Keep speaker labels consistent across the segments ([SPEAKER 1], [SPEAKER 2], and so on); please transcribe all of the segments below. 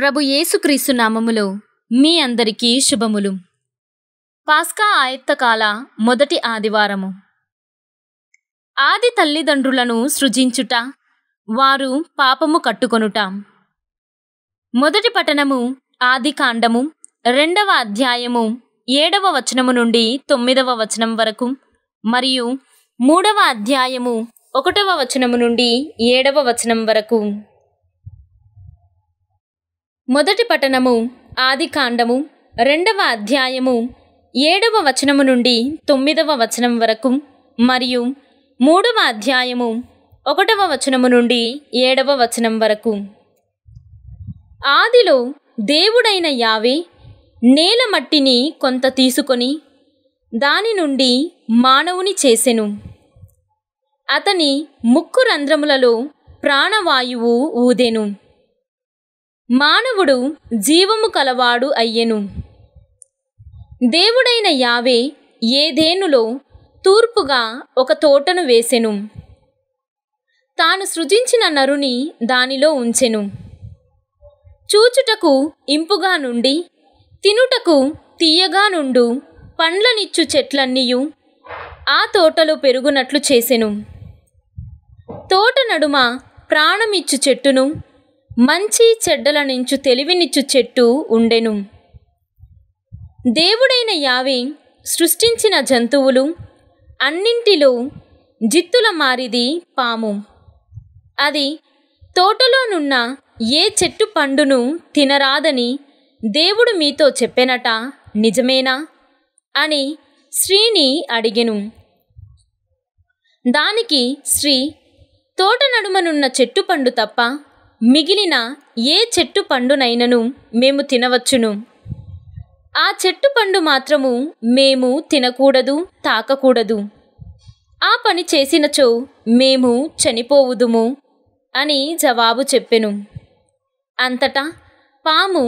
[SPEAKER 1] ప్రభు యేసుక్రీస్తు నామములో మీ అందరికీ శుభములు పాస్కా ఆయత్తకాల మొదటి ఆదివారము ఆది తల్లిదండ్రులను సృజించుట వారు పాపము కట్టుకొనుట మొదటి పఠనము ఆది కాండము రెండవ అధ్యాయము ఏడవ వచనము నుండి తొమ్మిదవ వచనం వరకు మరియు మూడవ అధ్యాయము ఒకటవ వచనము నుండి ఏడవ వచనం వరకు మొదటి పట్టణము ఆది కాండము రెండవ అధ్యాయము ఏడవ వచనము నుండి తొమ్మిదవ వచనం వరకు మరియు మూడవ అధ్యాయము ఒకటవ వచనము నుండి ఏడవ వచనం వరకు ఆదిలో దేవుడైన యావే నేల మట్టిని కొంత తీసుకొని దాని నుండి మానవుని చేసెను అతని ముక్కు రంధ్రములలో ప్రాణవాయువు ఊదెను మానవుడు జీవము కలవాడు అయ్యెను దేవుడైన యావే ఏదేనులో తూర్పుగా ఒక తోటను వేసెను తాను సృజించిన నరుని దానిలో ఉంచెను చూచుటకు ఇంపుగా నుండి తినుటకు తీయగా నుండు పండ్లనిచ్చు చెట్లన్నీయు ఆ తోటలో పెరుగునట్లు చేసెను తోట నడుమ ప్రాణమిచ్చు చెట్టును మంచి చెడ్డల నుంచి తెలివినిచ్చు చెట్టు ఉండెను దేవుడైన యావే సృష్టించిన జంతువులు అన్నింటిలో జిత్తుల మారిది పాము అది తోటలోనున్న ఏ చెట్టు పండును తినరాదని దేవుడు మీతో చెప్పెనట నిజమేనా అని శ్రీని అడిగెను దానికి శ్రీ తోట నడుమనున్న చెట్టు పండు తప్ప మిగిలిన ఏ చెట్టు పండునైనను మేము తినవచ్చును ఆ చెట్టు పండు మాత్రము మేము తినకూడదు తాకకూడదు ఆ పని చేసినచో మేము చనిపోవుదుము అని జవాబు చెప్పెను అంతటా పాము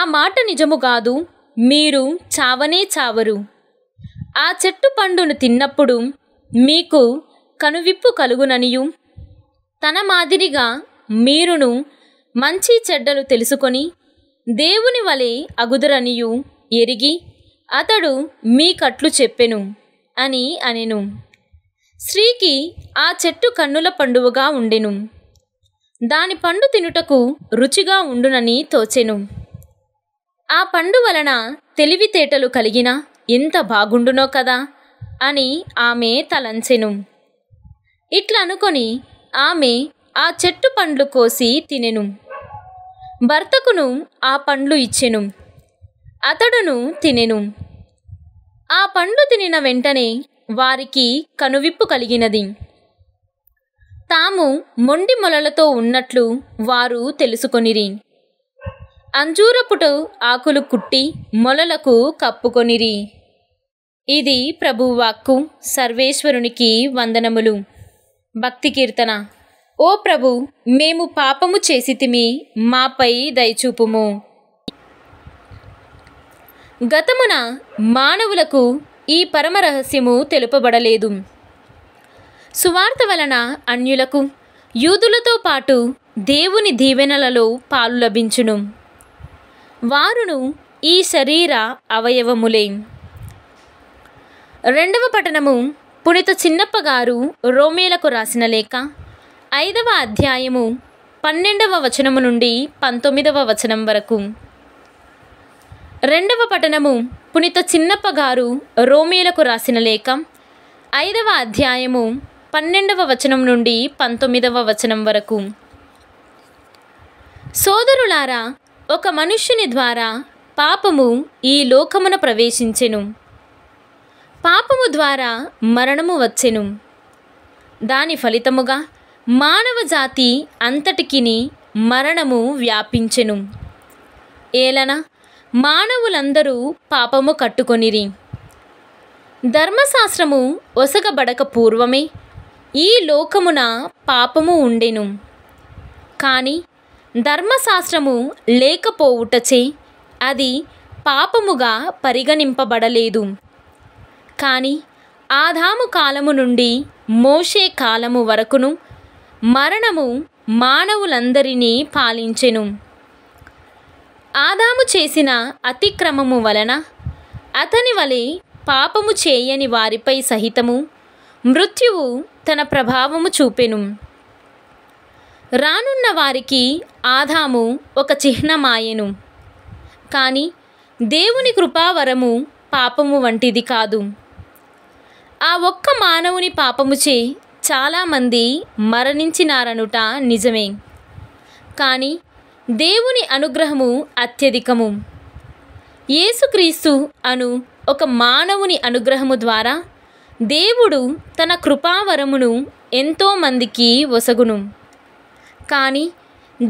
[SPEAKER 1] ఆ మాట నిజము కాదు మీరు చావనే చావరు ఆ చెట్టు పండును తిన్నప్పుడు మీకు కనువిప్పు కలుగుననియు తన మాదిరిగా మీరును మంచి చెడ్డలు తెలుసుకొని దేవుని వలె అగుదురనియు ఎరిగి అతడు మీకట్లు చెప్పెను అని అనెను స్త్రీకి ఆ చెట్టు కన్నుల పండువగా ఉండెను దాని పండు తినుటకు రుచిగా ఉండునని తోచెను ఆ పండు వలన తెలివితేటలు కలిగిన ఎంత బాగుండునో కదా అని ఆమె తలంచెను ఇట్లనుకొని అనుకొని ఆమె ఆ చెట్టు పండ్లు కోసి తినెను భర్తకును ఆ పండ్లు ఇచ్చెను అతడును తినెను ఆ పండ్లు తినిన వెంటనే వారికి కనువిప్పు కలిగినది తాము మొండి మొలలతో ఉన్నట్లు వారు తెలుసుకొనిరి అంజూరపుటు ఆకులు కుట్టి మొలలకు కప్పుకొనిరి ఇది ప్రభువాక్కు సర్వేశ్వరునికి వందనములు భక్తి కీర్తన ఓ ప్రభు మేము పాపము చేసితిమి మాపై దయచూపుము గతమున మానవులకు ఈ పరమరహస్యము తెలుపబడలేదు సువార్త వలన అన్యులకు యూదులతో పాటు దేవుని దీవెనలలో పాలు లభించును వారును ఈ శరీర అవయవములే రెండవ పట్టణము పునిత చిన్నప్పగారు రోమేలకు రాసిన లేఖ ఐదవ అధ్యాయము పన్నెండవ వచనము నుండి పంతొమ్మిదవ వచనం వరకు రెండవ పఠనము పునిత చిన్నప్ప గారు రోమేలకు రాసిన లేఖ ఐదవ అధ్యాయము పన్నెండవ వచనం నుండి పంతొమ్మిదవ వచనం వరకు సోదరులారా ఒక మనుష్యుని ద్వారా పాపము ఈ లోకమున ప్రవేశించెను పాపము ద్వారా మరణము వచ్చెను దాని ఫలితముగా మానవ జాతి అంతటికిని మరణము వ్యాపించెను ఏలన మానవులందరూ పాపము కట్టుకొనిరి ధర్మశాస్త్రము ఒసగబడక పూర్వమే ఈ లోకమున పాపము ఉండెను కానీ ధర్మశాస్త్రము లేకపోవుటచే అది పాపముగా పరిగణింపబడలేదు కానీ ఆదాము కాలము నుండి మోషే కాలము వరకును మరణము మానవులందరినీ పాలించెను ఆదాము చేసిన అతిక్రమము వలన అతని వలె పాపము చేయని వారిపై సహితము మృత్యువు తన ప్రభావము చూపెను రానున్న వారికి ఆదాము ఒక చిహ్నమాయెను కానీ దేవుని కృపావరము పాపము వంటిది కాదు ఆ ఒక్క మానవుని పాపముచే చాలామంది మరణించినారనుట నిజమే కానీ దేవుని అనుగ్రహము అత్యధికము యేసుక్రీస్తు అను ఒక మానవుని అనుగ్రహము ద్వారా దేవుడు తన కృపావరమును ఎంతోమందికి వసగును కానీ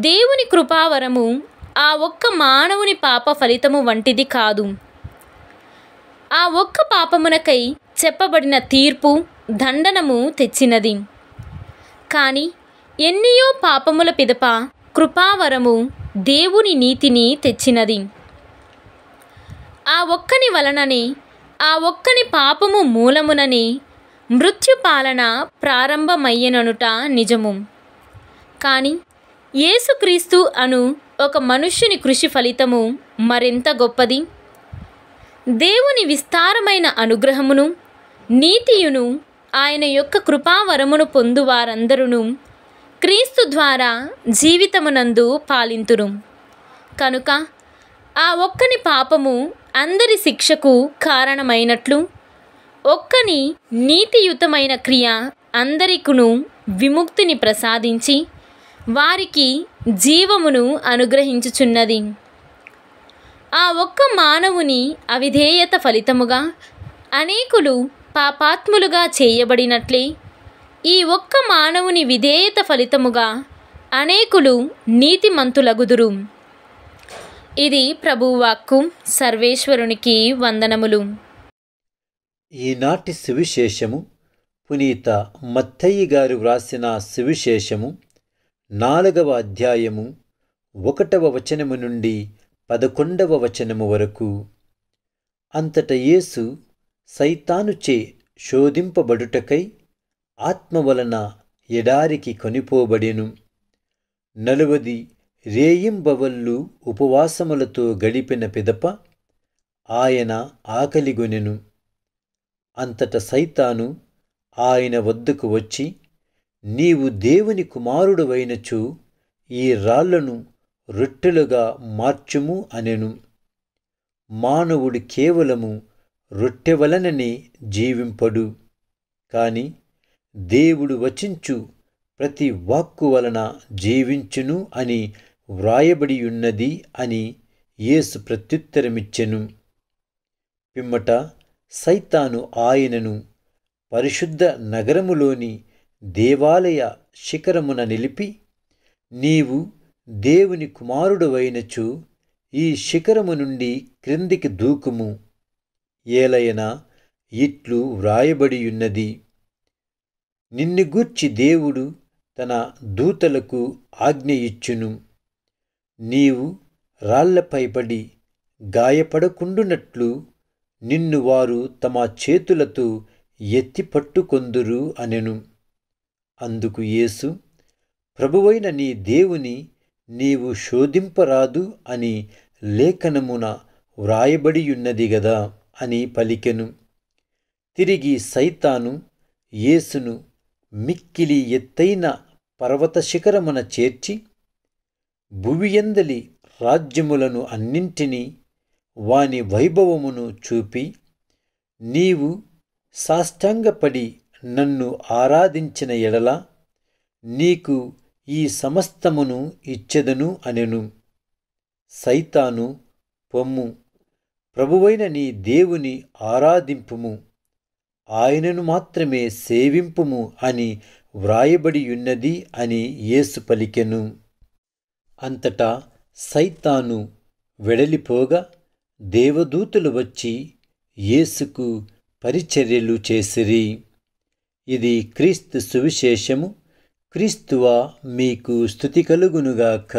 [SPEAKER 1] దేవుని కృపావరము ఆ ఒక్క మానవుని పాప ఫలితము వంటిది కాదు ఆ ఒక్క పాపమునకై చెప్పబడిన తీర్పు దండనము తెచ్చినది కానీ ఎన్నియో పాపముల పిదప కృపావరము దేవుని నీతిని తెచ్చినది ఆ ఒక్కని వలననే ఆ ఒక్కని పాపము మూలమునని మృత్యుపాలన ప్రారంభమయ్యననుట నిజము కానీ యేసుక్రీస్తు అను ఒక మనుష్యుని కృషి ఫలితము మరింత గొప్పది దేవుని విస్తారమైన అనుగ్రహమును నీతియును ఆయన యొక్క కృపావరమును పొందు వారందరూ క్రీస్తు ద్వారా జీవితమునందు పాలింతురు కనుక ఆ ఒక్కని పాపము అందరి శిక్షకు కారణమైనట్లు ఒక్కని నీతియుతమైన క్రియ అందరికును విముక్తిని ప్రసాదించి వారికి జీవమును అనుగ్రహించుచున్నది ఆ ఒక్క మానవుని అవిధేయత ఫలితముగా అనేకులు పాపాత్ములుగా చేయబడినట్లే ఈ ఒక్క మానవుని విధేయత ఫలితముగా అనేకులు నీతిమంతులగుదురు ఇది ప్రభువాక్కు సర్వేశ్వరునికి వందనములు
[SPEAKER 2] ఈనాటి సువిశేషము పునీత మత్తయ్య గారు వ్రాసిన సువిశేషము నాలుగవ అధ్యాయము ఒకటవ వచనము నుండి పదకొండవ వచనము వరకు అంతట యేసు సైతానుచే శోధింపబడుటకై ఆత్మ వలన ఎడారికి కొనిపోబడెను నలువది రేయింబవల్లు ఉపవాసములతో గడిపిన పిదప ఆయన ఆకలిగొనెను అంతట సైతాను ఆయన వద్దకు వచ్చి నీవు దేవుని కుమారుడువైనచు ఈ రాళ్లను రొట్టెలుగా మార్చుము అనెను మానవుడు కేవలము రొట్టె వలననే జీవింపడు కాని దేవుడు వచించు ప్రతి వాక్కు వలన జీవించును అని వ్రాయబడి ఉన్నది అని యేసు ప్రత్యుత్తరమిచ్చెను పిమ్మట సైతాను ఆయనను పరిశుద్ధ నగరములోని దేవాలయ శిఖరమున నిలిపి నీవు దేవుని కుమారుడవైనచు ఈ శిఖరము నుండి క్రిందికి దూకుము ఏలయనా ఇట్లు వ్రాయబడియున్నది నిన్ను గూర్చి దేవుడు తన దూతలకు ఆజ్ఞ ఇచ్చును నీవు రాళ్లపై పడి గాయపడకుండునట్లు నిన్ను వారు తమ చేతులతో ఎత్తిపట్టుకొందురు అనెను అందుకు యేసు ప్రభువైన నీ దేవుని నీవు శోధింపరాదు అని లేఖనమున వ్రాయబడియున్నది గదా అని పలికెను తిరిగి సైతాను యేసును మిక్కిలి ఎత్తైన పర్వత శిఖరమున చేర్చి భువియందలి రాజ్యములను అన్నింటినీ వాని వైభవమును చూపి నీవు సాష్టాంగపడి నన్ను ఆరాధించిన ఎడల నీకు ఈ సమస్తమును ఇచ్చెదను అనెను సైతాను పొమ్ము ప్రభువైన నీ దేవుని ఆరాధింపుము ఆయనను మాత్రమే సేవింపుము అని వ్రాయబడియున్నది అని యేసు పలికెను అంతటా సైతాను వెడలిపోగా దేవదూతులు వచ్చి యేసుకు పరిచర్యలు చేసిరి ఇది క్రీస్తు సువిశేషము క్రీస్తువా మీకు స్థుతి కలుగునుగాక